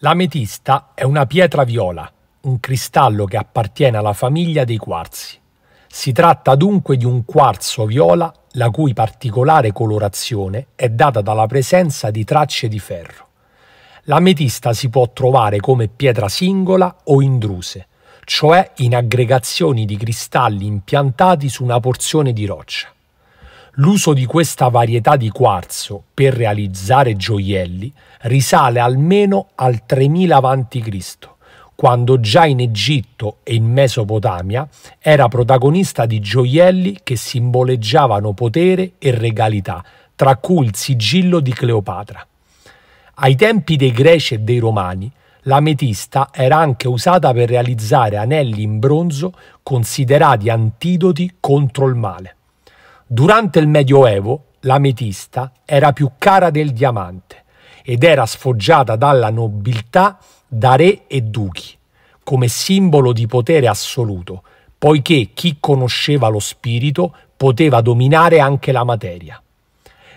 L'ametista è una pietra viola, un cristallo che appartiene alla famiglia dei quarzi. Si tratta dunque di un quarzo viola la cui particolare colorazione è data dalla presenza di tracce di ferro. L'ametista si può trovare come pietra singola o in druse, cioè in aggregazioni di cristalli impiantati su una porzione di roccia. L'uso di questa varietà di quarzo per realizzare gioielli risale almeno al 3000 a.C., quando già in Egitto e in Mesopotamia era protagonista di gioielli che simboleggiavano potere e regalità, tra cui il sigillo di Cleopatra. Ai tempi dei Greci e dei Romani, l'ametista era anche usata per realizzare anelli in bronzo considerati antidoti contro il male. Durante il Medioevo l'ametista era più cara del diamante ed era sfoggiata dalla nobiltà da re e duchi, come simbolo di potere assoluto, poiché chi conosceva lo spirito poteva dominare anche la materia.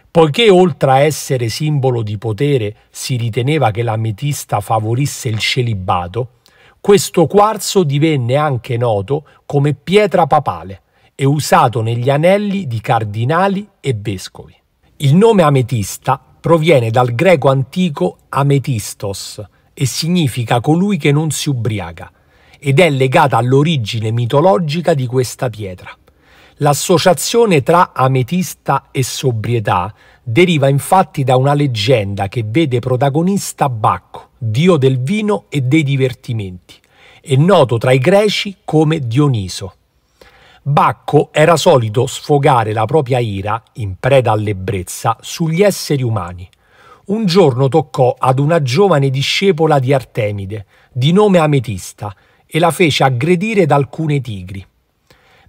Poiché oltre a essere simbolo di potere si riteneva che l'ametista favorisse il celibato, questo quarzo divenne anche noto come pietra papale, e usato negli anelli di cardinali e vescovi. Il nome ametista proviene dal greco antico ametistos e significa colui che non si ubriaca ed è legata all'origine mitologica di questa pietra. L'associazione tra ametista e sobrietà deriva infatti da una leggenda che vede protagonista Bacco, dio del vino e dei divertimenti, e noto tra i greci come Dioniso. Bacco era solito sfogare la propria ira, in preda all'ebbrezza, sugli esseri umani. Un giorno toccò ad una giovane discepola di Artemide, di nome Ametista, e la fece aggredire da alcune tigri.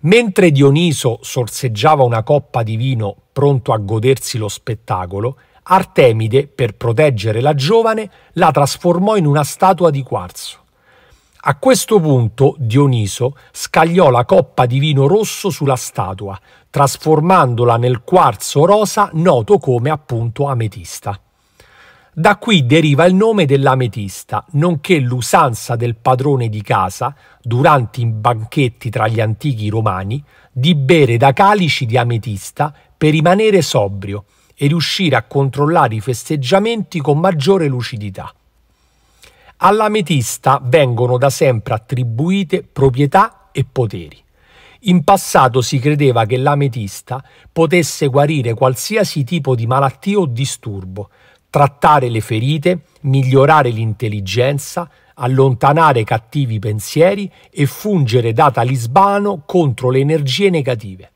Mentre Dioniso sorseggiava una coppa di vino pronto a godersi lo spettacolo, Artemide, per proteggere la giovane, la trasformò in una statua di quarzo. A questo punto Dioniso scagliò la coppa di vino rosso sulla statua, trasformandola nel quarzo rosa noto come appunto ametista. Da qui deriva il nome dell'ametista, nonché l'usanza del padrone di casa, durante i banchetti tra gli antichi romani, di bere da calici di ametista per rimanere sobrio e riuscire a controllare i festeggiamenti con maggiore lucidità. All'ametista vengono da sempre attribuite proprietà e poteri. In passato si credeva che l'ametista potesse guarire qualsiasi tipo di malattia o disturbo, trattare le ferite, migliorare l'intelligenza, allontanare cattivi pensieri e fungere da talisbano contro le energie negative.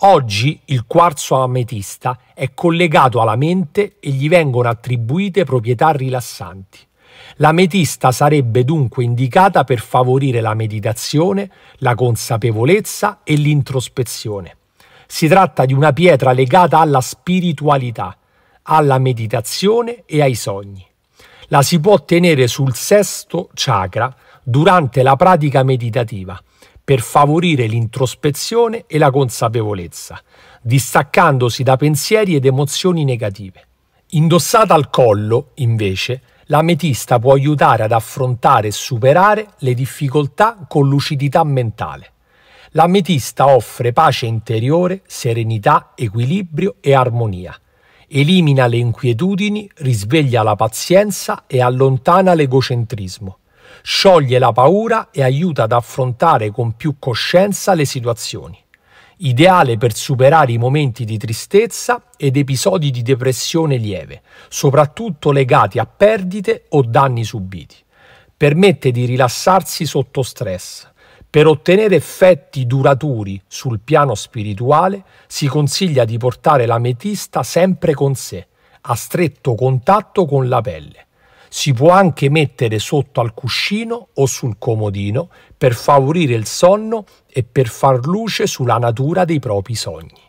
Oggi il quarzo ametista è collegato alla mente e gli vengono attribuite proprietà rilassanti. L'ametista sarebbe dunque indicata per favorire la meditazione, la consapevolezza e l'introspezione. Si tratta di una pietra legata alla spiritualità, alla meditazione e ai sogni. La si può tenere sul sesto chakra durante la pratica meditativa per favorire l'introspezione e la consapevolezza, distaccandosi da pensieri ed emozioni negative. Indossata al collo, invece, l'ametista può aiutare ad affrontare e superare le difficoltà con lucidità mentale. L'ametista offre pace interiore, serenità, equilibrio e armonia. Elimina le inquietudini, risveglia la pazienza e allontana l'egocentrismo. Scioglie la paura e aiuta ad affrontare con più coscienza le situazioni ideale per superare i momenti di tristezza ed episodi di depressione lieve, soprattutto legati a perdite o danni subiti. Permette di rilassarsi sotto stress. Per ottenere effetti duraturi sul piano spirituale si consiglia di portare l'ametista sempre con sé, a stretto contatto con la pelle. Si può anche mettere sotto al cuscino o sul comodino per favorire il sonno e per far luce sulla natura dei propri sogni.